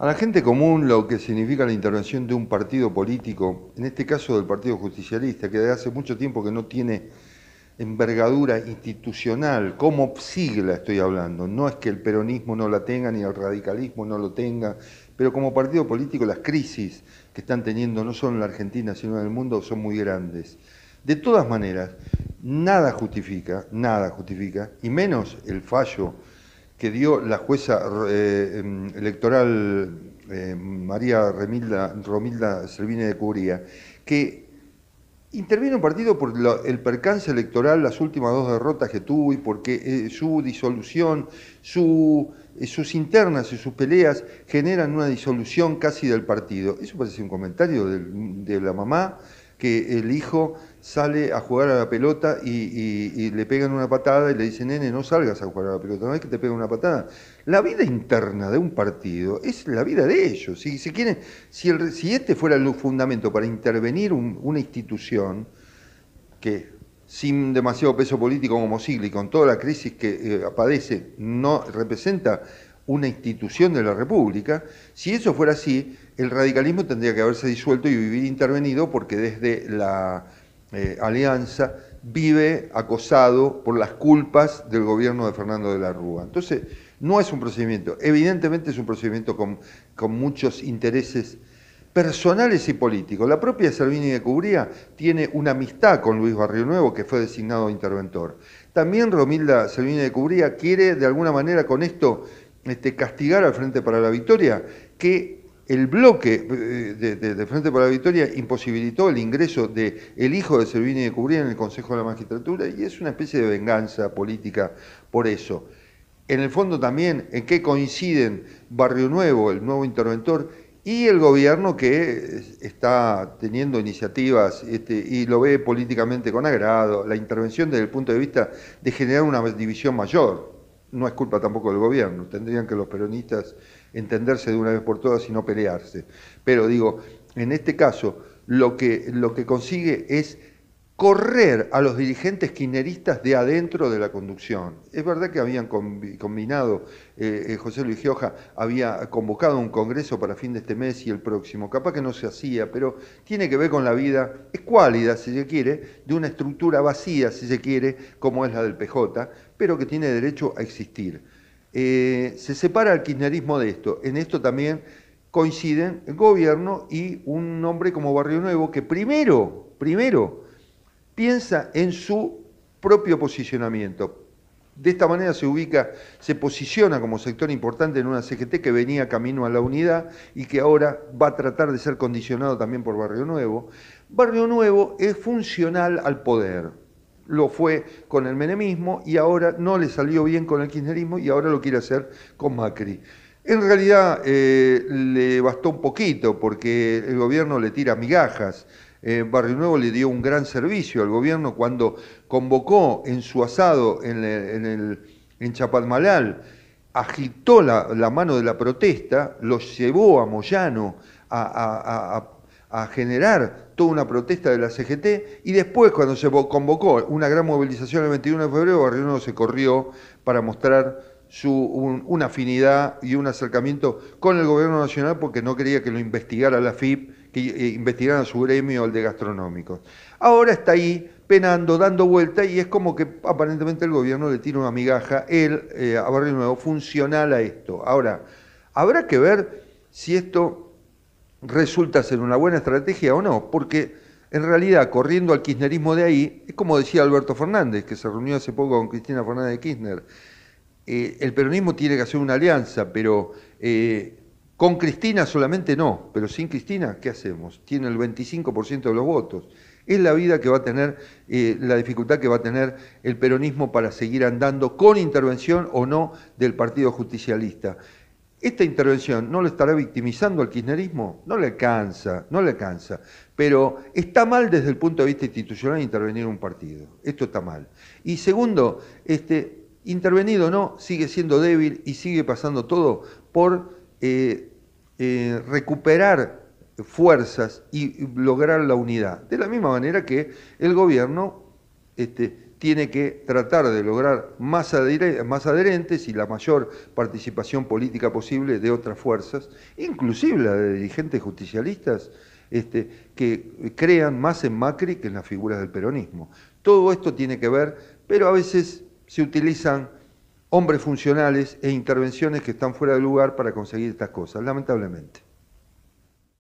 A la gente común lo que significa la intervención de un partido político, en este caso del Partido Justicialista, que desde hace mucho tiempo que no tiene envergadura institucional, como sigla estoy hablando, no es que el peronismo no la tenga ni el radicalismo no lo tenga, pero como partido político las crisis que están teniendo no solo en la Argentina sino en el mundo son muy grandes. De todas maneras, nada justifica, nada justifica, y menos el fallo que dio la jueza eh, em, electoral eh, María Remilda, Romilda Servine de Cubría, que intervino un partido por el percance electoral, las últimas dos derrotas que tuvo y porque eh, su disolución, sus internas y sus peleas generan una disolución casi del partido. Eso parece un comentario de la mamá que el hijo sale a jugar a la pelota y, le pegan una patada y le dicen, nene, no salgas a jugar a la pelota, no es que te peguen una patada. La vida interna de un partido es la vida de ellos. Si, si, quieren, si, el, este fuera el fundamento para intervenir una institución que sin demasiado peso político como y con toda la crisis que apadece, eh, padece, no representa una institución de la República, si eso fuera así, el radicalismo tendría que haberse disuelto y vivir intervenido porque desde la eh, alianza vive acosado por las culpas del gobierno de Fernando de la Rúa. Entonces, no es un procedimiento, evidentemente es un procedimiento con, con muchos intereses personales y políticos. La propia Servini de Cubría tiene una amistad con Luis Barrio Nuevo, que fue designado interventor. También Romilda Servini de Cubría quiere, de alguna manera, con esto este, castigar al Frente para la Victoria, que el bloque eh, de, Frente para la Victoria imposibilitó el ingreso del el hijo de Servini de Cubría en el Consejo de la Magistratura y es una especie de venganza política por eso. En el fondo también, ¿en qué coinciden Barrio Nuevo, el nuevo interventor, y el gobierno que está teniendo iniciativas este, y lo ve políticamente con agrado, la intervención desde el punto de vista de generar una división mayor? No es culpa tampoco del gobierno, tendrían que los peronistas entenderse de una vez por todas y no pelearse. Pero digo, en este caso, lo que, lo que consigue es correr a los dirigentes quineristas de adentro de la conducción. Es verdad que habían combinado, eh, eh, José Luis Gioja había convocado un congreso para fin de este mes y el próximo, capaz que no se hacía, pero tiene que ver con la vida es escuálida, si se quiere, de una estructura vacía, si se quiere, como es la del PJ, pero que tiene derecho a existir. Eh, se separa el kirchnerismo de esto. En esto también coinciden el gobierno y un hombre como Barrio Nuevo que primero, primero piensa en su propio posicionamiento. De esta manera se ubica, se posiciona como sector importante en una CGT que venía camino a la unidad y que ahora va a tratar de ser condicionado también por Barrio Nuevo. Barrio Nuevo es funcional al poder lo fue con el menemismo y ahora no le salió bien con el kirchnerismo y ahora lo quiere hacer con Macri. En realidad eh, le bastó un poquito porque el gobierno le tira migajas. Eh, Barrio Nuevo le dio un gran servicio al gobierno cuando convocó en su asado en, el, en, agitó la, mano de la protesta, lo llevó a Moyano a, a a generar toda una protesta de la CGT y después cuando se convocó una gran movilización el 21 de febrero, Barrio Nuevo se corrió para mostrar su, una afinidad y un acercamiento con el gobierno nacional porque no quería que lo investigara la FIP, que eh, investigara investigaran a su gremio, el de gastronómicos. Ahora está ahí penando, dando vuelta y es como que aparentemente el gobierno le tira una migaja él, eh, a Barrio Nuevo funcional a esto. Ahora, habrá que ver si esto resulta ser una buena estrategia o no, porque en realidad corriendo al kirchnerismo de ahí, es como decía Alberto Fernández, que se reunió hace poco con Cristina Fernández de Kirchner, eh, el peronismo tiene que hacer una alianza, pero eh, con Cristina solamente no, pero sin Cristina, ¿qué hacemos? Tiene el 25% de los votos. Es la vida que va a tener, eh, la dificultad que va a tener el peronismo para seguir andando con intervención o no del Partido Justicialista. Esta intervención no le estará victimizando al kirchnerismo, no le alcanza, no le alcanza. Pero está mal desde el punto de vista institucional intervenir un partido. Esto está mal. Y segundo, este, intervenido o no, sigue siendo débil y sigue pasando todo por eh, eh, recuperar fuerzas y lograr la unidad. De la misma manera que el gobierno este, tiene que tratar de lograr más, adherentes y la mayor participación política posible de otras fuerzas, inclusive la de dirigentes justicialistas, este, que crean más en Macri que en las figuras del peronismo. Todo esto tiene que ver, pero a veces se utilizan hombres funcionales e intervenciones que están fuera de lugar para conseguir estas cosas, lamentablemente.